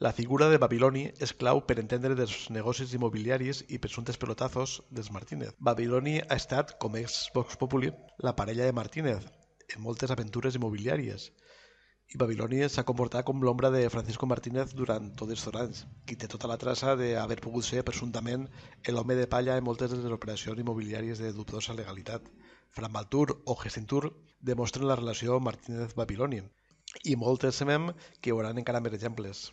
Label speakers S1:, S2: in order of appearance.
S1: La figura de Babiloni és clau per entendre dels negocis immobiliaris i presumptes pelotazos dels Martínez. Babiloni ha estat, com és Vox Populi, la parella de Martínez en moltes aventures immobiliàries i Babiloni s'ha comportat com l'ombra de Francisco Martínez durant tots els anys, qui té tota la traça d'haver pogut ser presumptament l'home de palla en moltes de les operacions immobiliàries de dubtosa legalitat. Framaltur o Gestintur demostren la relació Martínez-Babiloni i moltes sabem que hi haurà encara més exemples.